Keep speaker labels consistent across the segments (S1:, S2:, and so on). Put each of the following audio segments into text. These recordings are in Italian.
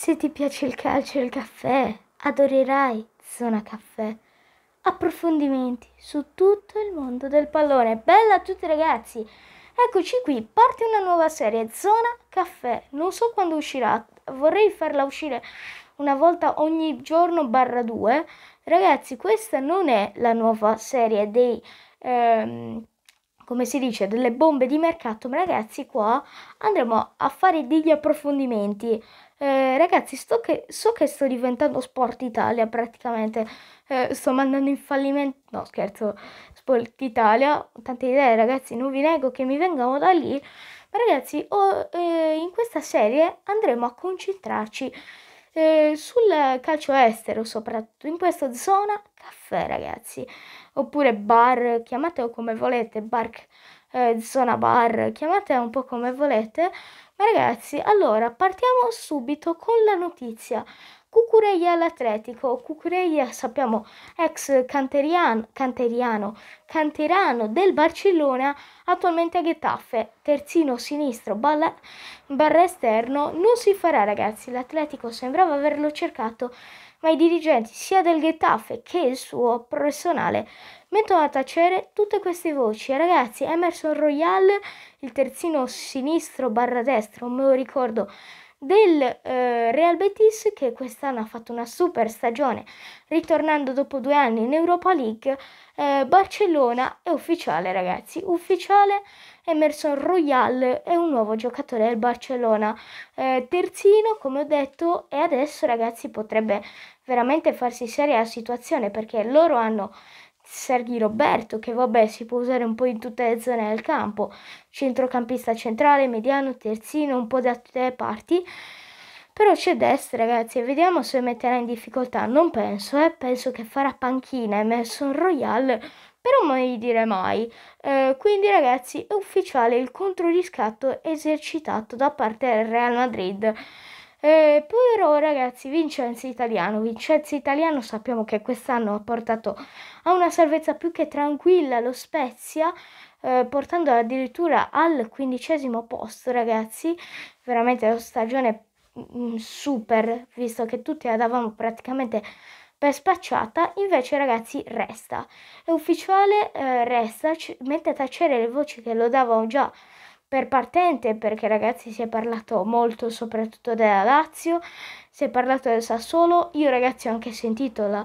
S1: Se ti piace il calcio e il caffè, adorerai Zona Caffè. Approfondimenti su tutto il mondo del pallone. Bella a tutti ragazzi! Eccoci qui, parte una nuova serie, Zona Caffè. Non so quando uscirà, vorrei farla uscire una volta ogni giorno barra due. Ragazzi, questa non è la nuova serie dei... Ehm, come si dice, delle bombe di mercato, ma ragazzi qua andremo a fare degli approfondimenti eh, ragazzi, che, so che sto diventando Sport Italia praticamente. Eh, sto mandando in fallimento. No, scherzo, Sport Italia. Ho tante idee, ragazzi, non vi nego che mi vengano da lì. Ma ragazzi, oh, eh, in questa serie andremo a concentrarci eh, sul calcio estero, soprattutto in questa zona caffè, ragazzi. Oppure bar, chiamatelo come volete, bar, eh, zona bar, chiamatelo un po' come volete. Ragazzi, allora partiamo subito con la notizia. Cucureia all'Atletico, Cucureia sappiamo ex canterian, canteriano, canterano del Barcellona, attualmente a Getafe, terzino sinistro, balla, barra esterno, non si farà ragazzi, l'Atletico sembrava averlo cercato ma i dirigenti sia del Getafe che il suo personale mettono a tacere tutte queste voci. Ragazzi, Emerson Royal, il terzino sinistro barra destro, non me lo ricordo, del eh, Real Betis che quest'anno ha fatto una super stagione ritornando dopo due anni in Europa League eh, Barcellona è ufficiale ragazzi ufficiale Emerson Royal è un nuovo giocatore del Barcellona eh, terzino come ho detto e adesso ragazzi potrebbe veramente farsi seria la situazione perché loro hanno Sergi Roberto, che vabbè si può usare un po' in tutte le zone del campo, centrocampista centrale, mediano, terzino, un po' da tutte le parti. Però c'è destra, ragazzi, e vediamo se metterà in difficoltà. Non penso, eh, penso che farà panchina Emerson Royal, però mai dire mai. Eh, quindi, ragazzi, è ufficiale il controriscatto esercitato da parte del Real Madrid. Eh, però ragazzi, Vincenzo Italiano, Vincenzo Italiano sappiamo che quest'anno ha portato a una salvezza più che tranquilla lo Spezia, eh, portando addirittura al quindicesimo posto ragazzi, veramente la stagione mh, mm, super, visto che tutti la davamo praticamente per spacciata, invece ragazzi resta. È ufficiale, eh, resta, c- mette a tacere le voci che lo davano già per partente perché ragazzi si è parlato molto soprattutto della Lazio, si è parlato del Sassuolo, io ragazzi ho anche sentito la,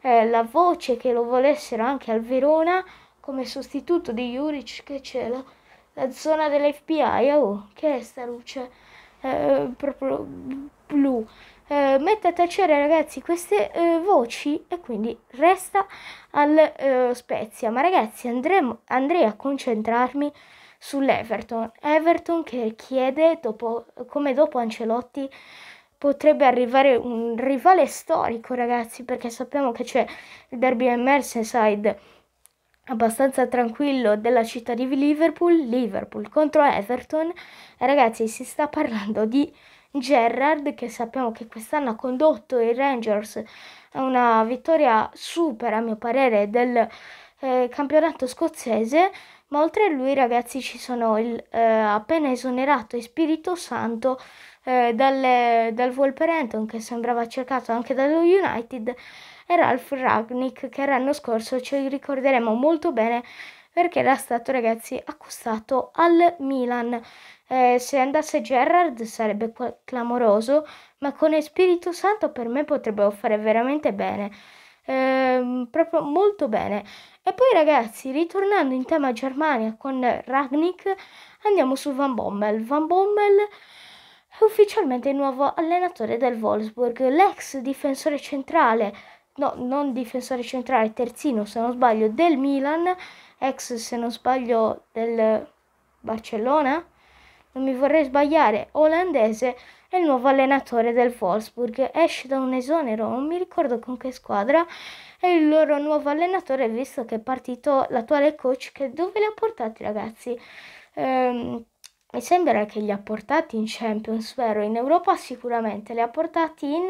S1: eh, la voce che lo volessero anche al Verona come sostituto di Juric che c'è la, la zona dell'FBI, oh, che è sta luce eh, proprio blu. Eh, mette a tacere ragazzi queste eh, voci e quindi resta al eh, Spezia. Ma ragazzi andremo, andrei a concentrarmi sull'Everton. Everton che chiede, dopo, come dopo Ancelotti, potrebbe arrivare un rivale storico, ragazzi, perché sappiamo che c'è il derby a Merseyside abbastanza tranquillo della città di Liverpool, Liverpool contro Everton. Ragazzi, si sta parlando di Gerrard che sappiamo che quest'anno ha condotto i Rangers a una vittoria super, a mio parere, del eh, campionato scozzese ma oltre a lui, ragazzi, ci sono il eh, appena esonerato e Spirito Santo eh, dalle, dal Wolverhampton, che sembrava cercato anche dallo United, e Ralph Ragnick, che l'anno scorso ci ricorderemo molto bene perché era stato, ragazzi, accostato al Milan. Eh, se andasse Gerrard sarebbe clamoroso, ma con Spirito Santo per me potrebbe fare veramente bene. Ehm, proprio molto bene. E poi ragazzi, ritornando in tema Germania con Ragnik, andiamo su Van Bommel. Van Bommel è ufficialmente il nuovo allenatore del Wolfsburg, l'ex difensore centrale, no, non difensore centrale, terzino se non sbaglio, del Milan, ex se non sbaglio del Barcellona, non mi vorrei sbagliare, olandese, è il nuovo allenatore del Wolfsburg. Esce da un esonero, non mi ricordo con che squadra, è il loro nuovo allenatore visto che è partito l'attuale coach che dove li ha portati ragazzi? Ehm, mi sembra che li ha portati in Champions, vero? In Europa sicuramente, li ha portati in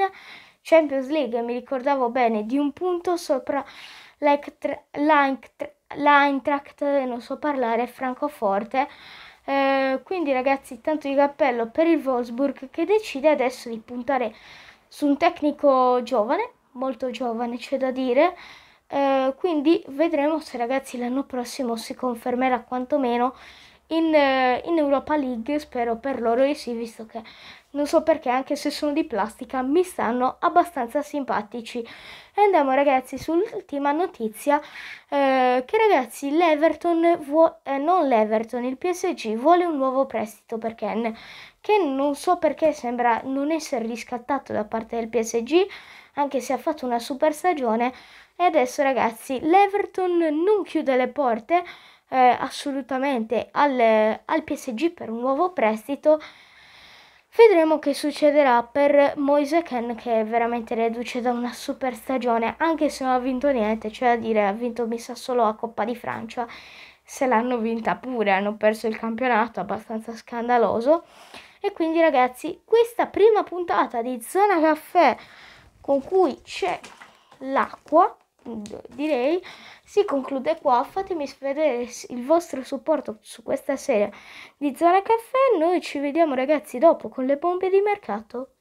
S1: Champions League, mi ricordavo bene, di un punto sopra l'Eintracht, non so parlare, Francoforte. Eh, quindi ragazzi, tanto di cappello per il Wolfsburg che decide adesso di puntare su un tecnico giovane, molto giovane c'è da dire, eh, quindi vedremo se ragazzi l'anno prossimo si confermerà quantomeno in, eh, in Europa League, spero per loro di sì, visto che non so perché, anche se sono di plastica, mi stanno abbastanza simpatici. E andiamo ragazzi sull'ultima notizia, eh, che ragazzi l'Everton, vuo- eh, non l'Everton, il PSG vuole un nuovo prestito per Ken, che non so perché sembra non essere riscattato da parte del PSG, anche se ha fatto una super stagione. E adesso ragazzi l'Everton non chiude le porte eh, assolutamente al, al PSG per un nuovo prestito Vedremo che succederà per Moise Ken che è veramente reduce da una super stagione, anche se non ha vinto niente, cioè a dire ha vinto mi sa solo la Coppa di Francia, se l'hanno vinta pure, hanno perso il campionato, abbastanza scandaloso. E quindi ragazzi, questa prima puntata di Zona Caffè con cui c'è l'acqua direi si conclude qua fatemi vedere il vostro supporto su questa serie di Zona Caffè noi ci vediamo ragazzi dopo con le bombe di mercato